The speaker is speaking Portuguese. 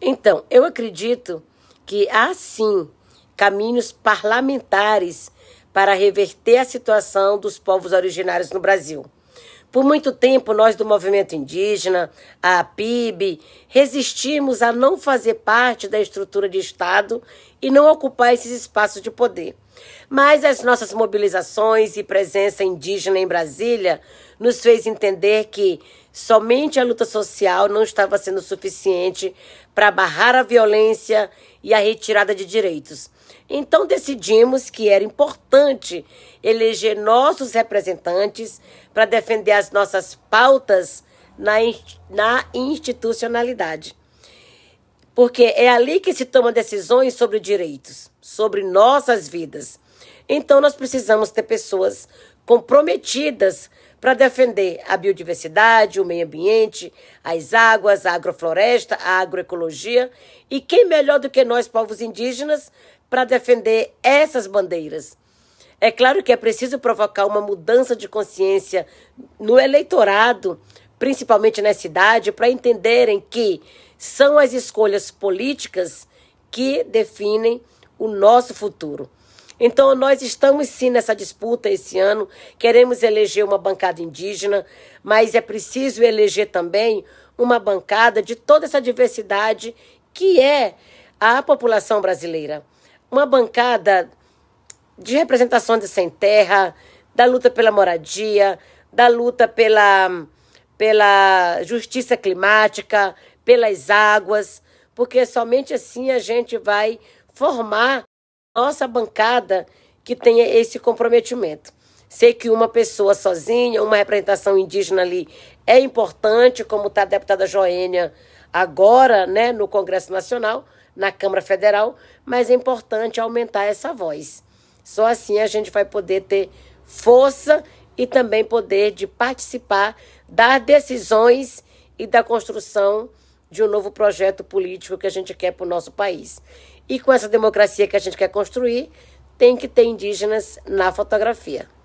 Então, eu acredito que há sim caminhos parlamentares para reverter a situação dos povos originários no Brasil. Por muito tempo, nós do movimento indígena, a PIB, resistimos a não fazer parte da estrutura de Estado e não ocupar esses espaços de poder. Mas as nossas mobilizações e presença indígena em Brasília nos fez entender que somente a luta social não estava sendo suficiente para barrar a violência e a retirada de direitos. Então decidimos que era importante eleger nossos representantes para defender as nossas pautas na, na institucionalidade porque é ali que se toma decisões sobre direitos, sobre nossas vidas. Então nós precisamos ter pessoas comprometidas para defender a biodiversidade, o meio ambiente, as águas, a agrofloresta, a agroecologia. E quem melhor do que nós, povos indígenas, para defender essas bandeiras? É claro que é preciso provocar uma mudança de consciência no eleitorado principalmente nessa cidade para entenderem que são as escolhas políticas que definem o nosso futuro. Então, nós estamos sim nessa disputa esse ano. Queremos eleger uma bancada indígena, mas é preciso eleger também uma bancada de toda essa diversidade que é a população brasileira. Uma bancada de representação de sem terra, da luta pela moradia, da luta pela pela justiça climática, pelas águas, porque somente assim a gente vai formar nossa bancada que tenha esse comprometimento. Sei que uma pessoa sozinha, uma representação indígena ali é importante, como está a deputada Joênia agora, né, no Congresso Nacional, na Câmara Federal, mas é importante aumentar essa voz. Só assim a gente vai poder ter força e também poder de participar das decisões e da construção de um novo projeto político que a gente quer para o nosso país. E com essa democracia que a gente quer construir, tem que ter indígenas na fotografia.